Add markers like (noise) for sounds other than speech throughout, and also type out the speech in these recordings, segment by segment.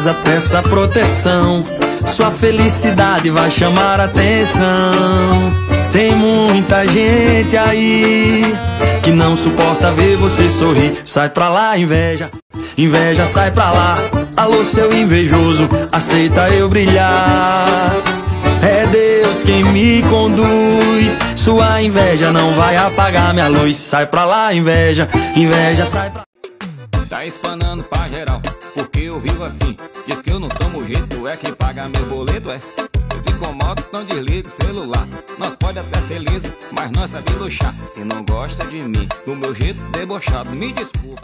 precisa, peça proteção. Sua felicidade vai chamar atenção. Tem muita gente aí que não suporta ver você sorrir. Sai pra lá, inveja. Inveja, sai pra lá. Alô, seu invejoso, aceita eu brilhar. É Deus quem me conduz. Sua inveja não vai apagar minha luz. Sai pra lá, inveja. Inveja, sai pra lá. Tá espanando pra geral, porque eu vivo assim Diz que eu não tomo jeito, é que paga meu boleto, é Eu te incomodo, não desliga o celular Nós pode até ser liso, mas nós sabemos tá luxar Se não gosta de mim, do meu jeito debochado, me desculpa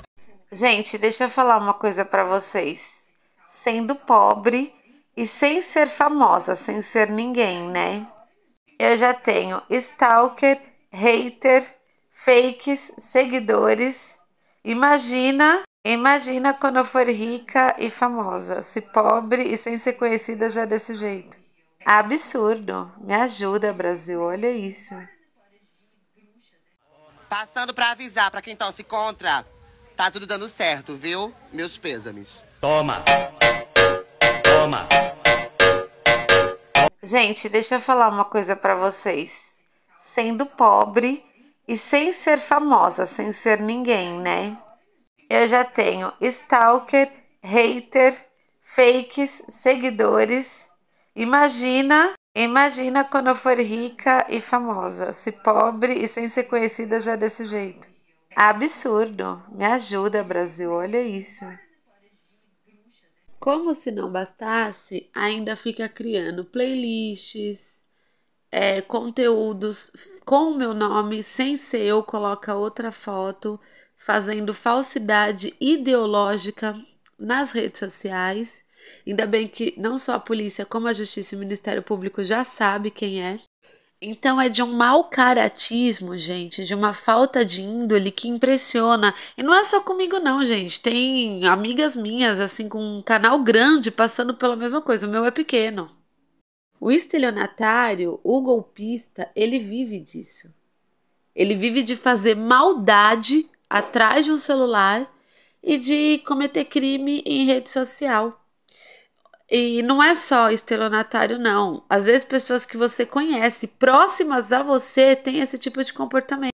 Gente, deixa eu falar uma coisa para vocês Sendo pobre e sem ser famosa, sem ser ninguém, né? Eu já tenho stalker, hater, fakes, seguidores. Imagina Imagina quando eu for rica e famosa, se pobre e sem ser conhecida já desse jeito. Absurdo. Me ajuda, Brasil. Olha isso. Passando para avisar para quem torce contra, tá tudo dando certo, viu? Meus pêsames. Toma. Toma. Gente, deixa eu falar uma coisa para vocês. Sendo pobre e sem ser famosa, sem ser ninguém, né? eu já tenho stalker, hater, fakes, seguidores. Imagina, imagina quando eu for rica e famosa, se pobre e sem ser conhecida já desse jeito. Absurdo. Me ajuda, Brasil. Olha isso. Como se não bastasse, ainda fica criando playlists, é, conteúdos com o meu nome, sem ser eu, coloca outra foto, fazendo falsidade ideológica nas redes sociais. Ainda bem que não só a polícia, como a justiça e o Ministério Público já sabe quem é. Então é de um mau caratismo, gente, de uma falta de índole que impressiona. E não é só comigo não, gente. Tem amigas minhas assim com um canal grande passando pela mesma coisa. O meu é pequeno. O estelionatário, o golpista, ele vive disso. Ele vive de fazer maldade atrás de um celular e de cometer crime em rede social. E não é só estelionatário, não. Às vezes, pessoas que você conhece, próximas a você, têm esse tipo de comportamento.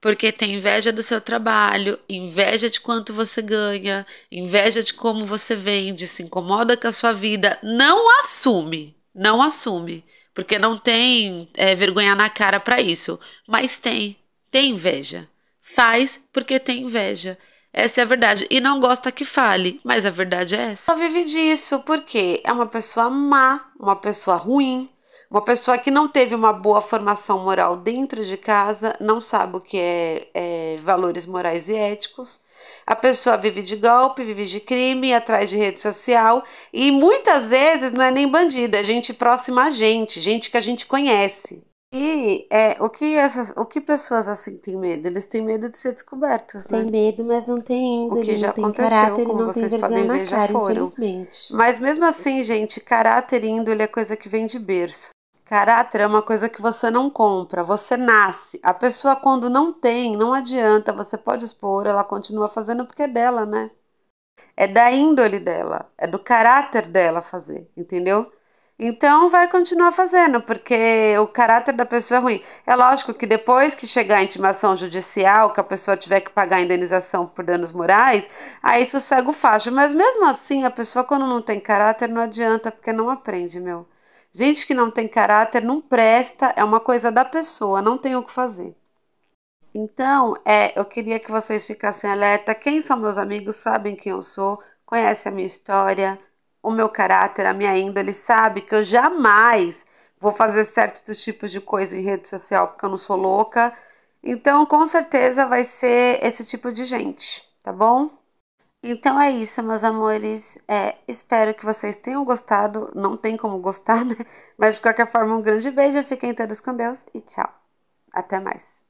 Porque tem inveja do seu trabalho, inveja de quanto você ganha, inveja de como você vende, se incomoda com a sua vida. Não assume, não assume. Porque não tem é, vergonha na cara para isso. Mas tem, tem inveja. Faz porque tem inveja. Essa é a verdade. E não gosta que fale, mas a verdade é essa. só vive disso porque é uma pessoa má, uma pessoa ruim, uma pessoa que não teve uma boa formação moral dentro de casa, não sabe o que é, é valores morais e éticos. A pessoa vive de golpe, vive de crime, atrás de rede social e muitas vezes não é nem bandida, é gente próxima a gente, gente que a gente conhece. E é, o, que essas, o que pessoas assim têm medo? Eles têm medo de ser descobertos, né? Tem medo, mas não tem índole, o que já não tem caráter, como não vocês podem ver, já cara, foram. infelizmente. Mas mesmo assim, gente, caráter e índole é coisa que vem de berço. Caráter é uma coisa que você não compra, você nasce. A pessoa quando não tem, não adianta, você pode expor, ela continua fazendo porque é dela, né? É da índole dela, é do caráter dela fazer, entendeu? Então vai continuar fazendo, porque o caráter da pessoa é ruim. É lógico que depois que chegar a intimação judicial, que a pessoa tiver que pagar a indenização por danos morais, aí isso segue o faixa. Mas mesmo assim, a pessoa quando não tem caráter não adianta, porque não aprende, meu. Gente que não tem caráter não presta, é uma coisa da pessoa, não tem o que fazer. Então, é, eu queria que vocês ficassem alerta. Quem são meus amigos sabem quem eu sou, conhecem a minha história o meu caráter, a minha índole, sabe que eu jamais vou fazer certo tipo de coisa em rede social porque eu não sou louca. Então, com certeza vai ser esse tipo de gente, tá bom? Então é isso, meus amores. É, espero que vocês tenham gostado. Não tem como gostar, (laughs) né? Mas de qualquer forma, um grande beijo. Fiquem todos com Deus e tchau. Até mais.